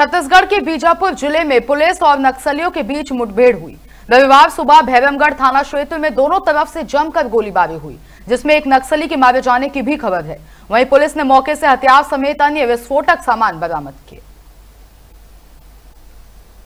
छत्तीसगढ़ के बीजापुर जिले में पुलिस और नक्सलियों के बीच मुठभेड़ हुई रविवार सुबह भैरमगढ़ थाना क्षेत्र में दोनों तरफ से जमकर गोलीबारी हुई जिसमें एक नक्सली के मारे जाने की भी खबर है वहीं पुलिस ने मौके से हथियार समेत अन्य विस्फोटक सामान बरामद किए